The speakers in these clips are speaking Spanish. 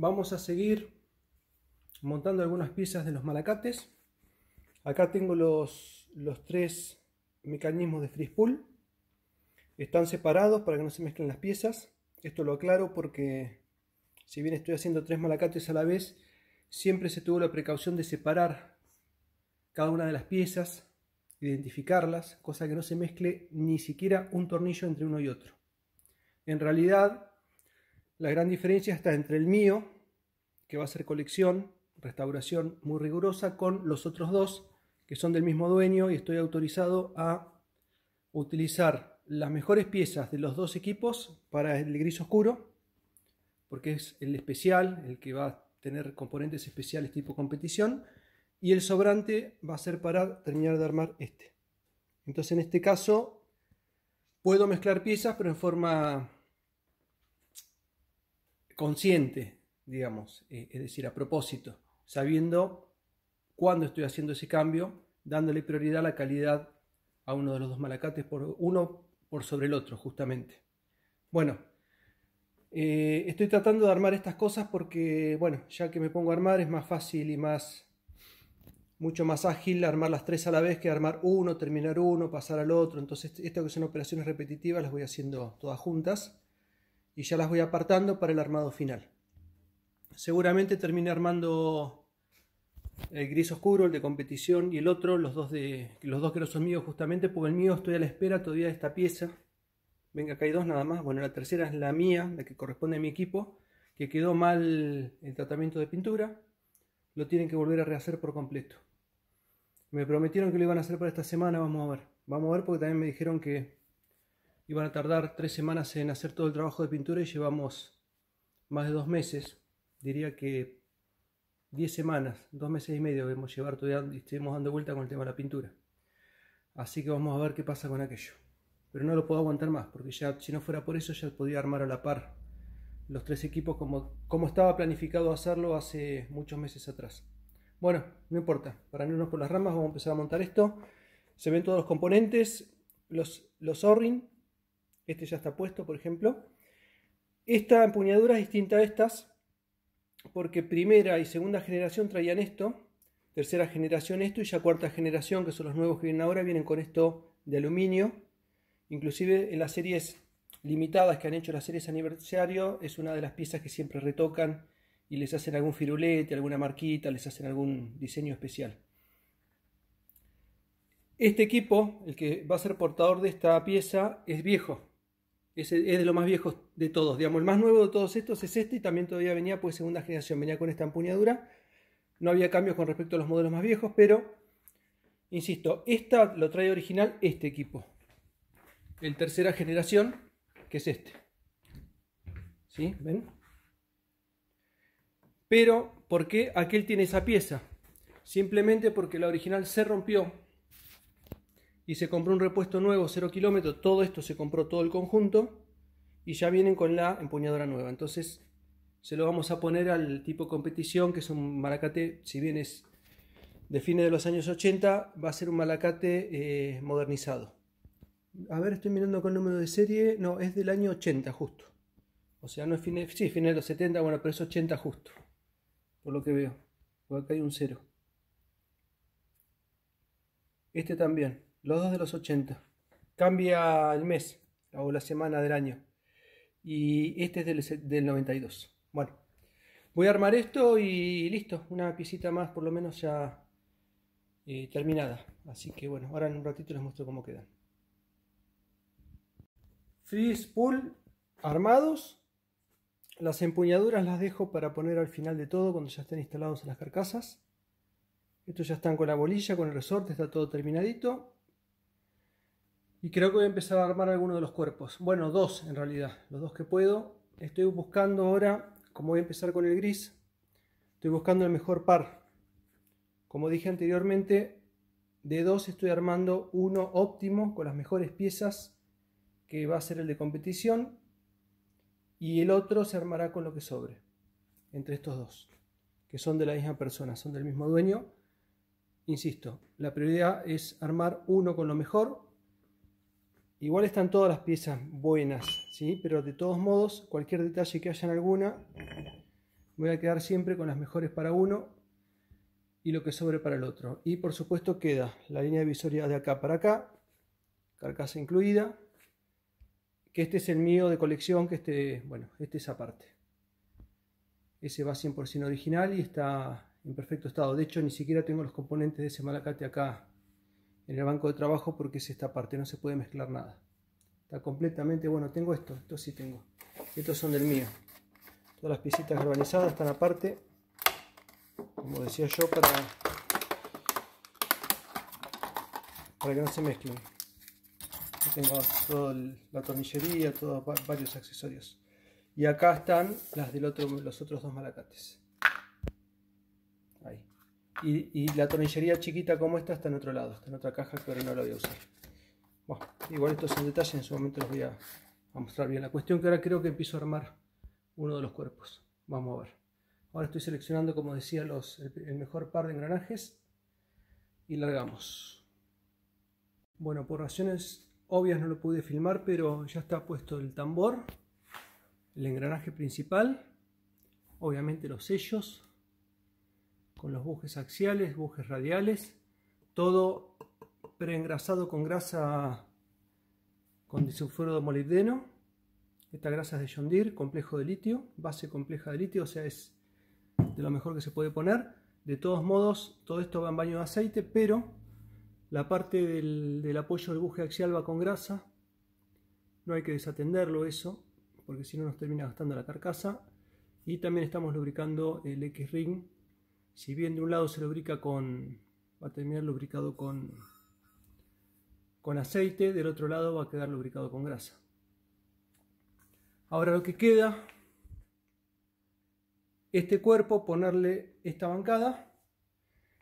vamos a seguir montando algunas piezas de los malacates. Acá tengo los, los tres mecanismos de freeze pull. Están separados para que no se mezclen las piezas. Esto lo aclaro porque si bien estoy haciendo tres malacates a la vez, siempre se tuvo la precaución de separar cada una de las piezas, identificarlas, cosa que no se mezcle ni siquiera un tornillo entre uno y otro. En realidad, la gran diferencia está entre el mío, que va a ser colección, restauración muy rigurosa, con los otros dos, que son del mismo dueño y estoy autorizado a utilizar las mejores piezas de los dos equipos para el gris oscuro, porque es el especial, el que va a tener componentes especiales tipo competición, y el sobrante va a ser para terminar de armar este. Entonces en este caso puedo mezclar piezas, pero en forma consciente, digamos, eh, es decir, a propósito, sabiendo cuándo estoy haciendo ese cambio, dándole prioridad a la calidad a uno de los dos malacates, por, uno por sobre el otro, justamente. Bueno, eh, estoy tratando de armar estas cosas porque, bueno, ya que me pongo a armar es más fácil y más, mucho más ágil armar las tres a la vez que armar uno, terminar uno, pasar al otro. Entonces, estas que son operaciones repetitivas las voy haciendo todas juntas y ya las voy apartando para el armado final. Seguramente terminé armando el gris oscuro, el de competición y el otro, los dos, de, los dos que no son míos justamente, porque el mío estoy a la espera todavía de esta pieza. Venga, acá hay dos nada más. Bueno, la tercera es la mía, la que corresponde a mi equipo, que quedó mal el tratamiento de pintura. Lo tienen que volver a rehacer por completo. Me prometieron que lo iban a hacer para esta semana, vamos a ver. Vamos a ver porque también me dijeron que iban a tardar tres semanas en hacer todo el trabajo de pintura y llevamos más de dos meses, diría que diez semanas, dos meses y medio hemos llevar y estuvimos dando vuelta con el tema de la pintura. Así que vamos a ver qué pasa con aquello. Pero no lo puedo aguantar más, porque ya si no fuera por eso ya podía armar a la par los tres equipos como, como estaba planificado hacerlo hace muchos meses atrás. Bueno, no importa, para no irnos por las ramas vamos a empezar a montar esto. Se ven todos los componentes, los, los este ya está puesto, por ejemplo. Esta empuñadura es distinta a estas, porque primera y segunda generación traían esto, tercera generación esto y ya cuarta generación, que son los nuevos que vienen ahora, vienen con esto de aluminio. Inclusive en las series limitadas que han hecho las series aniversario, es una de las piezas que siempre retocan y les hacen algún firulete, alguna marquita, les hacen algún diseño especial. Este equipo, el que va a ser portador de esta pieza, es viejo, es, de los más viejos de todos, digamos, el más nuevo de todos estos es este y también todavía venía, pues segunda generación, venía con esta empuñadura, no había cambios con respecto a los modelos más viejos, pero, insisto, esta lo trae original este equipo, el tercera generación, que es este, ¿sí? ¿Ven? Pero, ¿por qué aquel tiene esa pieza? Simplemente porque la original se rompió y se compró un repuesto nuevo, 0 kilómetros, todo esto se compró todo el conjunto y ya vienen con la empuñadora nueva. Entonces se lo vamos a poner al tipo competición, que es un malacate, si bien es de fines de los años 80, va a ser un malacate eh, modernizado. A ver, estoy mirando con el número de serie, no, es del año 80 justo. O sea, no es fines, sí, fines de los 70, bueno, pero es 80 justo, por lo que veo. acá hay un cero. Este también los dos de los 80. Cambia el mes o la semana del año. Y este es del, 92. Bueno, voy a armar esto y listo. Una piecita más por lo menos ya eh, terminada. Así que bueno, ahora en un ratito les muestro cómo quedan. Freeze pull armados. Las empuñaduras las dejo para poner al final de todo cuando ya estén instalados en las carcasas. Estos ya están con la bolilla, con el resorte, está todo terminadito. Y creo que voy a empezar a armar alguno de los cuerpos. Bueno, dos en realidad, los dos que puedo. Estoy buscando ahora, como voy a empezar con el gris, estoy buscando el mejor par. Como dije anteriormente, de dos estoy armando uno óptimo con las mejores piezas, que va a ser el de competición. Y el otro se armará con lo que sobre, entre estos dos, que son de la misma persona, son del mismo dueño. Insisto, la prioridad es armar uno con lo mejor Igual están todas las piezas buenas, ¿sí? pero de todos modos, cualquier detalle que haya en alguna, voy a quedar siempre con las mejores para uno y lo que sobre para el otro. Y por supuesto queda la línea divisoria de acá para acá, carcasa incluida, que este es el mío de colección, que este, bueno, este es aparte. Ese va 100% original y está en perfecto estado. De hecho, ni siquiera tengo los componentes de ese malacate acá en el banco de trabajo porque es esta parte, no se puede mezclar nada. Está completamente, bueno, tengo esto, esto sí tengo. Estos son del mío. Todas las piecitas galvanizadas están aparte, como decía yo, para, para que no se mezclen. tengo toda la tornillería, todos varios accesorios. Y acá están las del otro, los otros dos malacates. Y, la tornillería chiquita como esta está en otro lado, está en otra caja que ahora no la voy a usar. Bueno, igual estos son detalles, en su momento los voy a, mostrar bien. La cuestión que ahora creo que empiezo a armar uno de los cuerpos. Vamos a ver. Ahora estoy seleccionando, como decía, los, el, el, mejor par de engranajes y largamos. Bueno, por razones obvias no lo pude filmar, pero ya está puesto el tambor, el engranaje principal, obviamente los sellos, con los bujes axiales, bujes radiales, todo preengrasado con grasa con disulfuro de molibdeno. Esta grasa es de John complejo de litio, base compleja de litio, o sea, es de lo mejor que se puede poner. De todos modos, todo esto va en baño de aceite, pero la parte del, del apoyo del buje axial va con grasa. No hay que desatenderlo eso, porque si no nos termina gastando la carcasa. Y también estamos lubricando el X-Ring si bien de un lado se lubrica con, va a terminar lubricado con, con aceite, del otro lado va a quedar lubricado con grasa. Ahora lo que queda, este cuerpo, ponerle esta bancada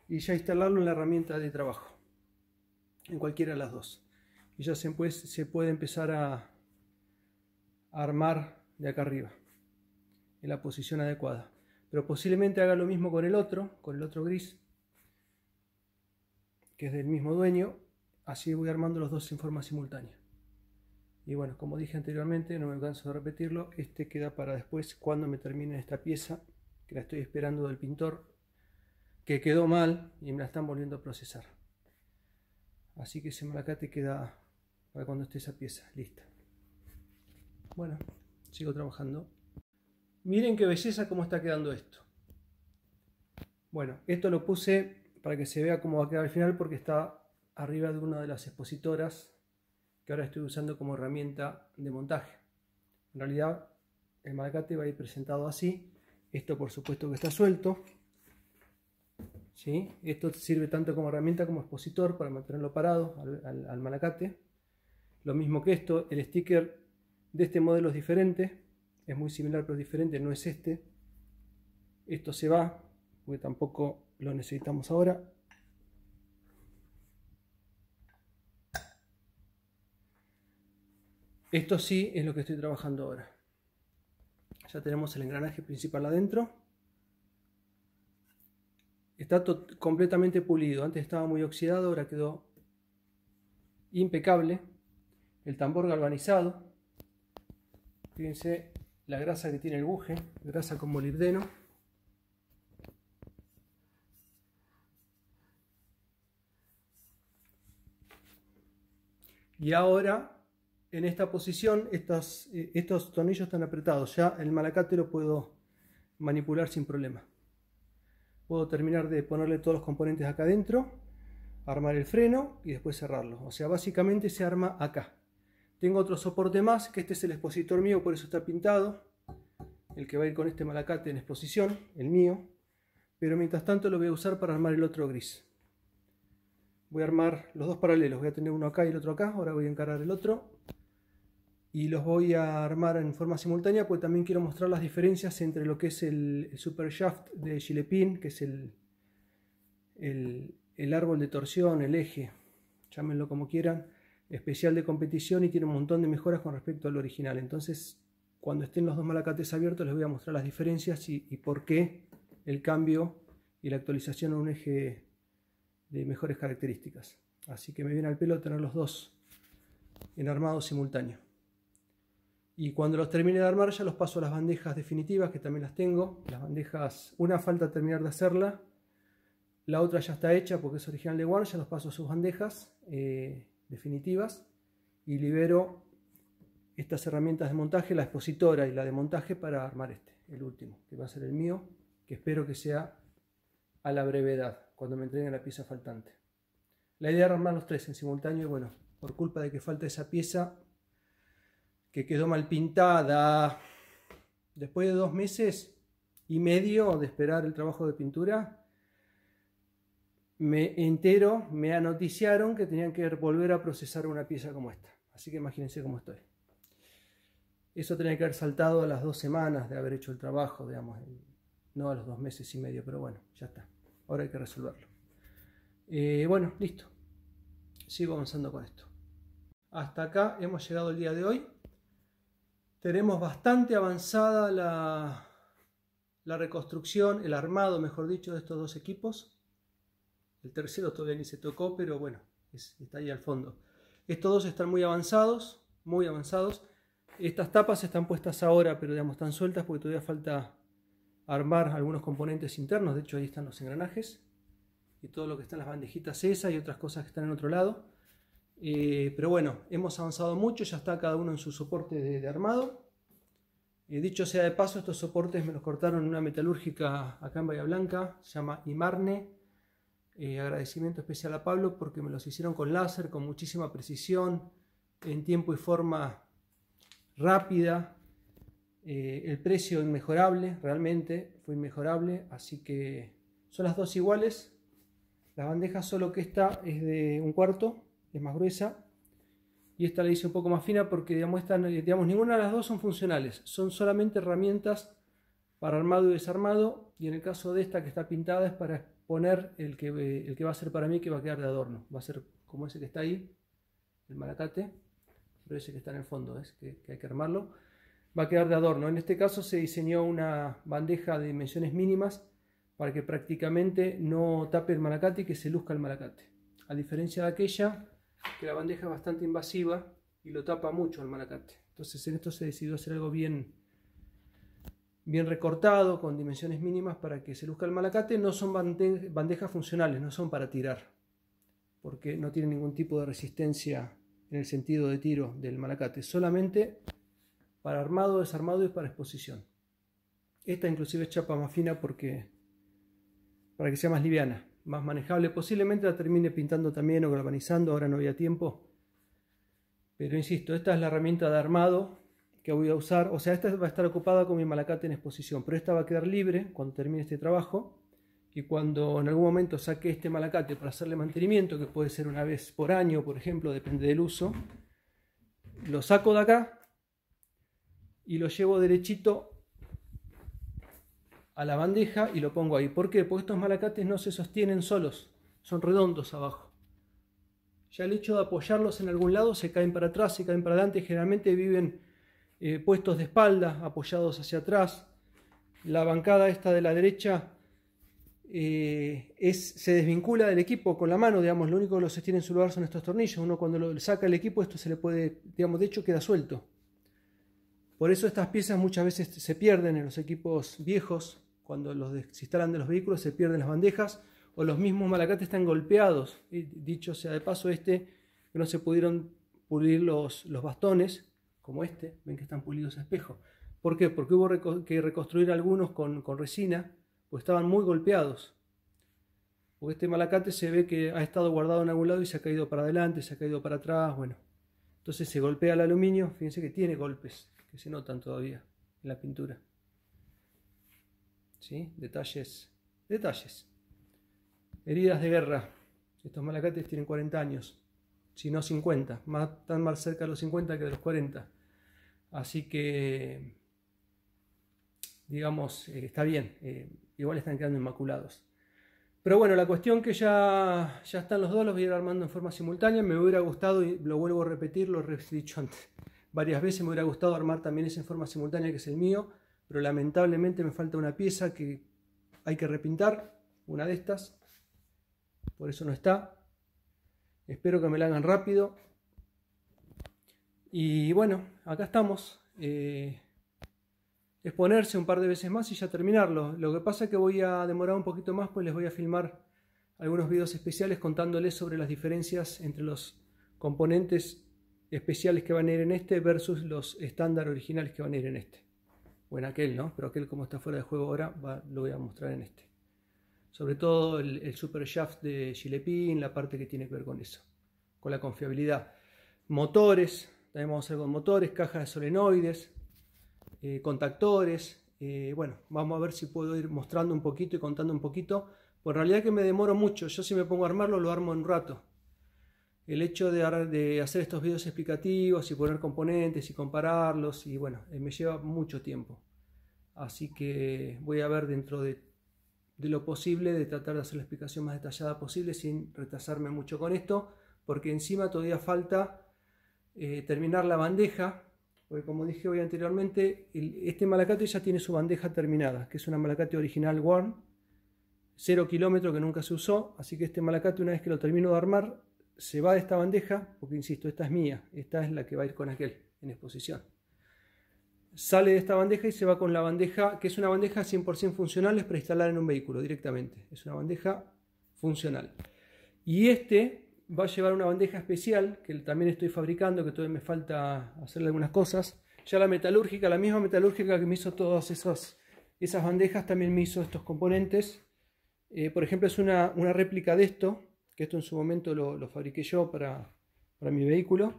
y ya instalarlo en la herramienta de trabajo, en cualquiera de las dos. Y ya se puede, empezar a armar de acá arriba, en la posición adecuada. Pero posiblemente haga lo mismo con el otro, con el otro gris, que es del mismo dueño. Así voy armando los dos en forma simultánea. Y bueno, como dije anteriormente, no me canso de repetirlo, este queda para después cuando me termine esta pieza, que la estoy esperando del pintor, que quedó mal y me la están volviendo a procesar. Así que ese malacate queda para cuando esté esa pieza lista. Bueno, sigo trabajando. Miren qué belleza cómo está quedando esto. Bueno, esto lo puse para que se vea cómo va a quedar al final porque está arriba de una de las expositoras que ahora estoy usando como herramienta de montaje. En realidad el malacate va a ir presentado así. Esto por supuesto que está suelto. ¿Sí? Esto sirve tanto como herramienta como expositor para mantenerlo parado al, manacate. al malacate. Lo mismo que esto, el sticker de este modelo es diferente es muy similar pero diferente, no es este. Esto se va, porque tampoco lo necesitamos ahora. Esto sí es lo que estoy trabajando ahora. Ya tenemos el engranaje principal adentro. Está completamente pulido. Antes estaba muy oxidado, ahora quedó impecable. El tambor galvanizado. Fíjense la grasa que tiene el buje, grasa con molibdeno. Y ahora, en esta posición, eh, estos tornillos están apretados. Ya el malacate lo puedo manipular sin problema. Puedo terminar de ponerle todos los componentes acá adentro, armar el freno y después cerrarlo. O sea, básicamente se arma acá. Tengo otro soporte más, que este es el expositor mío, por eso está pintado. El que va a ir con este malacate en exposición, el mío. Pero mientras tanto lo voy a usar para armar el otro gris. Voy a armar los dos paralelos, voy a tener uno acá y el otro acá. Ahora voy a encarar el otro. Y los voy a armar en forma simultánea, pues también quiero mostrar las diferencias entre lo que es el, Super Shaft de Gilepin, que es el, el árbol de torsión, el eje, llámenlo como quieran especial de competición y tiene un montón de mejoras con respecto al original. Entonces, cuando estén los dos malacates abiertos, les voy a mostrar las diferencias y, por qué el cambio y la actualización a un eje de mejores características. Así que me viene al pelo tener los dos en armado simultáneo. Y cuando los termine de armar ya los paso a las bandejas definitivas, que también las tengo. Las bandejas, una falta terminar de hacerla, la otra ya está hecha porque es original de Warner. ya los paso a sus bandejas. Eh, definitivas y libero estas herramientas de montaje, la expositora y la de montaje para armar este, el último, que va a ser el mío, que espero que sea a la brevedad, cuando me entreguen la pieza faltante. La idea era armar los tres en simultáneo y bueno, por culpa de que falta esa pieza que quedó mal pintada, después de dos meses y medio de esperar el trabajo de pintura, me entero, me anoticiaron que tenían que volver a procesar una pieza como esta. Así que imagínense cómo estoy. Eso tenía que haber saltado a las dos semanas de haber hecho el trabajo, digamos, no a los dos meses y medio, pero bueno, ya está. Ahora hay que resolverlo. Eh, bueno, listo. Sigo avanzando con esto. Hasta acá hemos llegado el día de hoy. Tenemos bastante avanzada la reconstrucción, el armado, mejor dicho, de estos dos equipos. El tercero todavía ni se tocó, pero bueno, está ahí al fondo. Estos dos están muy avanzados, muy avanzados. Estas tapas están puestas ahora, pero digamos, están sueltas porque todavía falta armar algunos componentes internos. De hecho, ahí están los engranajes y todo lo que están las bandejitas esas y otras cosas que están en otro lado. Eh, pero bueno, hemos avanzado mucho, ya está cada uno en su soporte de, armado. Eh, dicho sea de paso, estos soportes me los cortaron en una metalúrgica acá en Bahía Blanca, se llama Imarne, eh, agradecimiento especial a Pablo porque me los hicieron con láser, con muchísima precisión, en tiempo y forma rápida. Eh, el precio inmejorable, realmente fue inmejorable, así que son las dos iguales. La bandeja solo que esta es de un cuarto, es más gruesa, y esta la hice un poco más fina porque digamos, esta, digamos ninguna de las dos son funcionales, son solamente herramientas para armado y desarmado, y en el caso de esta que está pintada es para poner el que, eh, el que va a ser para mí, que va a quedar de adorno. Va a ser como ese que está ahí, el malacate, pero ese que está en el fondo, es que, que hay que armarlo. Va a quedar de adorno. En este caso se diseñó una bandeja de dimensiones mínimas para que prácticamente no tape el malacate y que se luzca el malacate. A diferencia de aquella, que la bandeja es bastante invasiva y lo tapa mucho el malacate. Entonces en esto se decidió hacer algo bien, bien recortado, con dimensiones mínimas para que se luzca el malacate, no son bandejas funcionales, no son para tirar, porque no tienen ningún tipo de resistencia en el sentido de tiro del malacate, solamente para armado, desarmado y para exposición. Esta inclusive es chapa más fina porque para que sea más liviana, más manejable. Posiblemente la termine pintando también o galvanizando, ahora no había tiempo. Pero insisto, esta es la herramienta de armado voy a usar, o sea, esta va a estar ocupada con mi malacate en exposición, pero esta va a quedar libre cuando termine este trabajo y cuando en algún momento saque este malacate para hacerle mantenimiento, que puede ser una vez por año, por ejemplo, depende del uso, lo saco de acá y lo llevo derechito a la bandeja y lo pongo ahí. ¿Por qué? Porque estos malacates no se sostienen solos, son redondos abajo. Ya el hecho de apoyarlos en algún lado se caen para atrás, se caen para adelante, generalmente viven eh, puestos de espalda, apoyados hacia atrás. La bancada esta de la derecha eh, se desvincula del equipo con la mano, digamos, lo único que los sostiene en su lugar son estos tornillos. Uno cuando lo saca el equipo, esto se le puede, digamos, de hecho queda suelto. Por eso estas piezas muchas veces se pierden en los equipos viejos, cuando los desinstalan de los vehículos se pierden las bandejas o los mismos malacates están golpeados. Y dicho sea de paso, este no se pudieron pulir los, los bastones como este, ven que están pulidos a espejo. ¿Por qué? Porque hubo que reconstruir algunos con, resina, pues estaban muy golpeados. Porque este malacate se ve que ha estado guardado en algún lado y se ha caído para adelante, se ha caído para atrás, bueno. Entonces se golpea el aluminio, fíjense que tiene golpes que se notan todavía en la pintura. ¿Sí? Detalles, detalles. Heridas de guerra. Estos malacates tienen 40 años, si no 50, más, están más cerca de los 50 que de los 40. Así que, digamos, eh, está bien, eh, igual están quedando inmaculados. Pero bueno, la cuestión que ya, ya están los dos, los voy a ir armando en forma simultánea. Me hubiera gustado, y lo vuelvo a repetir, lo he dicho antes varias veces, me hubiera gustado armar también ese en forma simultánea que es el mío, pero lamentablemente me falta una pieza que hay que repintar, una de estas, por eso no está. Espero que me la hagan rápido, y bueno, acá estamos. Eh, exponerse un par de veces más y ya terminarlo. Lo que pasa es que voy a demorar un poquito más, pues les voy a filmar algunos videos especiales contándoles sobre las diferencias entre los componentes especiales que van a ir en este versus los estándar originales que van a ir en este. Bueno, aquel no, pero aquel como está fuera de juego ahora lo voy a mostrar en este. Sobre todo el, super shaft de Gillespie la parte que tiene que ver con eso, con la confiabilidad. Motores, también vamos a hacer con motores, cajas de solenoides, eh, contactores. Eh, bueno, vamos a ver si puedo ir mostrando un poquito y contando un poquito. Por realidad que me demoro mucho. Yo si me pongo a armarlo, lo armo en un rato. El hecho de, hacer estos videos explicativos y poner componentes y compararlos, y bueno, eh, me lleva mucho tiempo. Así que voy a ver dentro de, de lo posible de tratar de hacer la explicación más detallada posible sin retrasarme mucho con esto, porque encima todavía falta eh, terminar la bandeja, porque como dije hoy anteriormente, este malacate ya tiene su bandeja terminada, que es una malacate original Warm, 0 kilómetro que nunca se usó, así que este malacate una vez que lo termino de armar, se va de esta bandeja, porque insisto, esta es mía, esta es la que va a ir con aquel en exposición. Sale de esta bandeja y se va con la bandeja, que es una bandeja 100% funcional, es para instalar en un vehículo directamente, es una bandeja funcional. Y este va a llevar una bandeja especial que también estoy fabricando, que todavía me falta hacerle algunas cosas. Ya la metalúrgica, la misma metalúrgica que me hizo todas esas, esas bandejas, también me hizo estos componentes. Eh, por ejemplo, es una, réplica de esto, que esto en su momento lo, lo fabriqué yo para, para, mi vehículo.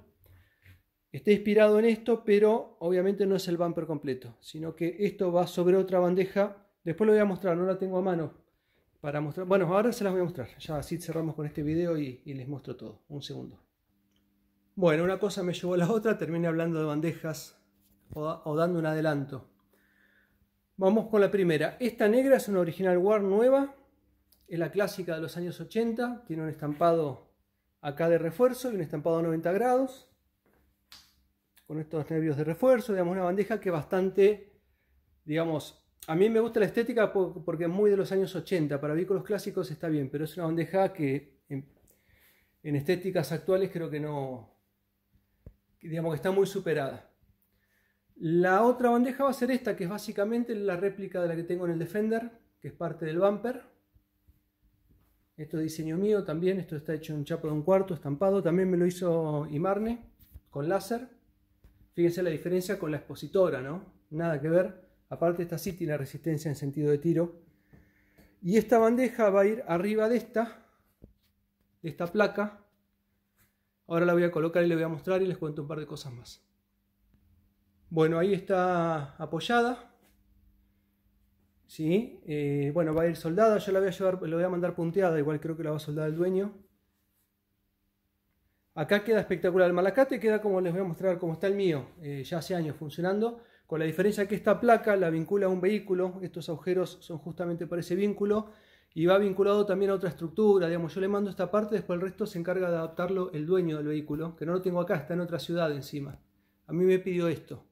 Está inspirado en esto, pero obviamente no es el bumper completo, sino que esto va sobre otra bandeja. Después lo voy a mostrar, no la tengo a mano, para mostrar. Bueno, ahora se las voy a mostrar. Ya así cerramos con este video y, les muestro todo. Un segundo. Bueno, una cosa me llevó a la otra. Terminé hablando de bandejas o, dando un adelanto. Vamos con la primera. Esta negra es una original War nueva. Es la clásica de los años 80. Tiene un estampado acá de refuerzo y un estampado a 90 grados. Con estos nervios de refuerzo, digamos, una bandeja que bastante, digamos, a mí me gusta la estética porque es muy de los años 80. Para vehículos clásicos está bien, pero es una bandeja que en, estéticas actuales creo que no. Digamos que está muy superada. La otra bandeja va a ser esta, que es básicamente la réplica de la que tengo en el Defender, que es parte del bumper. Esto es diseño mío también, esto está hecho en chapa de un cuarto, estampado. También me lo hizo Imarne con láser. Fíjense la diferencia con la expositora, ¿no? Nada que ver. Aparte esta sí tiene resistencia en sentido de tiro. Y esta bandeja va a ir arriba de esta, de esta placa. Ahora la voy a colocar y le voy a mostrar y les cuento un par de cosas más. Bueno, ahí está apoyada. ¿Sí? Eh, bueno, va a ir soldada. Yo la voy a llevar, la voy a mandar punteada. Igual creo que la va a soldar el dueño. Acá queda espectacular el malacate, queda como les voy a mostrar como está el mío, eh, ya hace años funcionando con la diferencia que esta placa la vincula a un vehículo, estos agujeros son justamente para ese vínculo, y va vinculado también a otra estructura, digamos, yo le mando esta parte, después el resto se encarga de adaptarlo el dueño del vehículo, que no lo tengo acá, está en otra ciudad encima. A mí me pidió esto.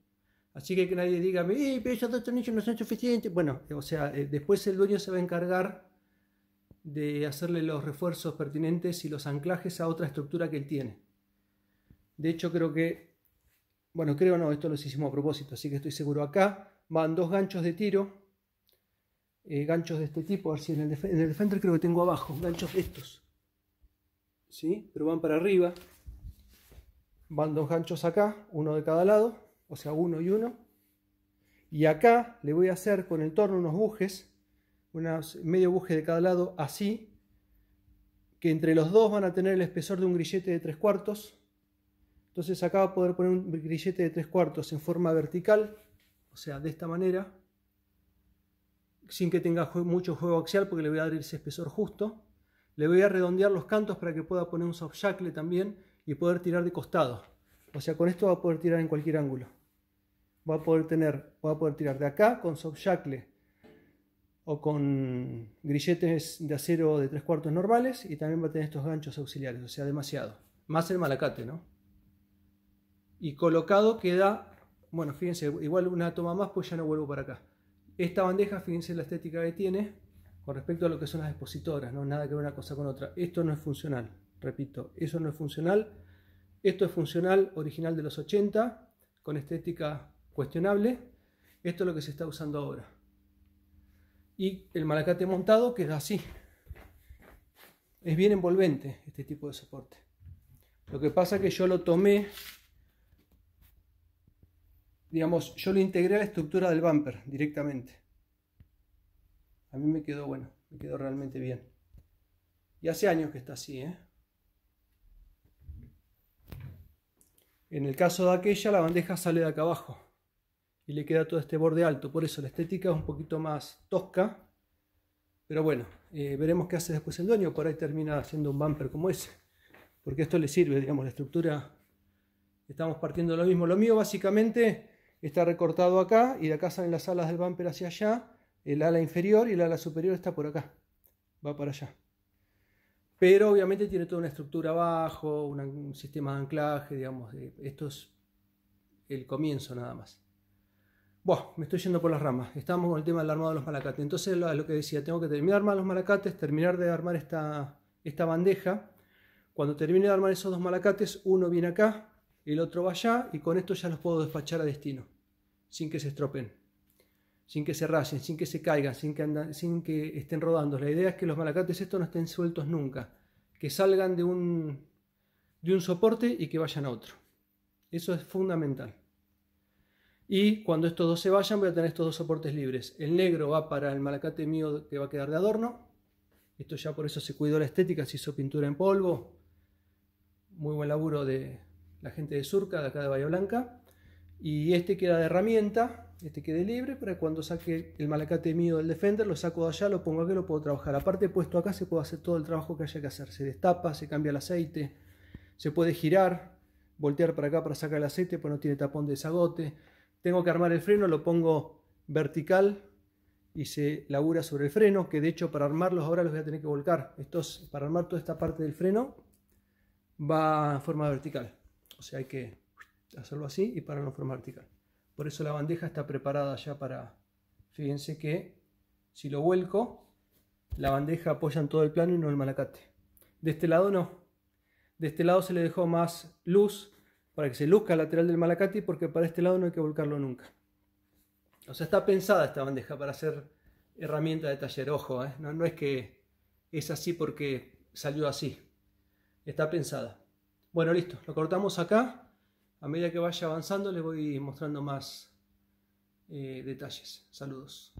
Así que que nadie diga, eh, pero esos estos nichos no son suficientes. Bueno, eh, o sea, eh, después el dueño se va a encargar de hacerle los refuerzos pertinentes y los anclajes a otra estructura que él tiene. De hecho, creo que bueno, creo no, esto lo hicimos a propósito, así que estoy seguro. Acá van dos ganchos de tiro, eh, ganchos de este tipo, a ver si en el, Defender creo que tengo abajo, ganchos estos. ¿Sí? Pero van para arriba. Van dos ganchos acá, uno de cada lado, o sea, uno y uno. Y acá le voy a hacer con el torno unos bujes, unos medio buje de cada lado, así, que entre los dos van a tener el espesor de un grillete de tres cuartos, entonces acá va a poder poner un grillete de 3 cuartos en forma vertical, o sea, de esta manera, sin que tenga mucho juego axial porque le voy a dar ese espesor justo. Le voy a redondear los cantos para que pueda poner un soft shackle también y poder tirar de costado. O sea, con esto va a poder tirar en cualquier ángulo. Va a poder tener, va a poder tirar de acá con soft shackle o con grilletes de acero de tres cuartos normales y también va a tener estos ganchos auxiliares, o sea, demasiado. Más el malacate, ¿no? y colocado queda, bueno, fíjense, igual una toma más, pues ya no vuelvo para acá. Esta bandeja, fíjense la estética que tiene con respecto a lo que son las expositoras, ¿no? nada que ver una cosa con otra. Esto no es funcional, repito, eso no es funcional. Esto es funcional original de los 80, con estética cuestionable. Esto es lo que se está usando ahora. Y el malacate montado queda así. Es bien envolvente este tipo de soporte. Lo que pasa es que yo lo tomé digamos, yo lo integré a la estructura del bumper directamente. A mí me quedó bueno, me quedó realmente bien. Y hace años que está así, ¿eh? En el caso de aquella, la bandeja sale de acá abajo y le queda todo este borde alto. Por eso la estética es un poquito más tosca. Pero bueno, eh, veremos qué hace después el dueño. Por ahí termina haciendo un bumper como ese. Porque esto le sirve, digamos, la estructura. Estamos partiendo lo mismo. Lo mío básicamente está recortado acá y de acá salen las alas del bumper hacia allá, el ala inferior y el ala superior está por acá, va para allá. Pero obviamente tiene toda una estructura abajo, un sistema de anclaje, digamos, esto es el comienzo nada más. bueno, me estoy yendo por las ramas. Estamos con el tema del armado de los malacates. Entonces, lo que decía, tengo que terminar de armar los malacates, terminar de armar esta, esta bandeja. Cuando termine de armar esos dos malacates, uno viene acá, el otro va allá y con esto ya los puedo despachar a destino, sin que se estropen, sin que se rasen, sin que se caigan, sin que, sin que estén rodando. La idea es que los malacates estos no estén sueltos nunca, que salgan de un, de un soporte y que vayan a otro. Eso es fundamental. Y cuando estos dos se vayan voy a tener estos dos soportes libres. El negro va para el malacate mío que va a quedar de adorno. Esto ya por eso se cuidó la estética, se hizo pintura en polvo. Muy buen laburo de, la gente de Surca, de acá de Bahía Blanca, y este queda de herramienta, este quede libre, para cuando saque el malacate mío del Defender, lo saco de allá, lo pongo aquí, lo puedo trabajar. Aparte puesto acá se puede hacer todo el trabajo que haya que hacer, se destapa, se cambia el aceite, se puede girar, voltear para acá para sacar el aceite, pues no tiene tapón de desagote. Tengo que armar el freno, lo pongo vertical y se labura sobre el freno, que de hecho para armarlos ahora los voy a tener que volcar. Estos, para armar toda esta parte del freno va en forma vertical. O sea, hay que hacerlo así y para no formar Por eso la bandeja está preparada ya para... Fíjense que si lo vuelco, la bandeja apoya en todo el plano y no el malacate. De este lado no. De este lado se le dejó más luz para que se luzca el lateral del malacate porque para este lado no hay que volcarlo nunca. O sea, está pensada esta bandeja para hacer herramienta de taller. Ojo, ¿eh? no es que es así porque salió así. Está pensada. Bueno, listo, lo cortamos acá. A medida que vaya avanzando les voy mostrando más eh, detalles. Saludos.